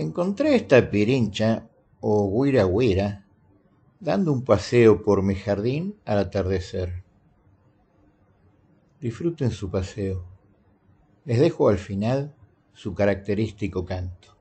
encontré esta pirincha o guira guira dando un paseo por mi jardín al atardecer. Disfruten su paseo. Les dejo al final su característico canto.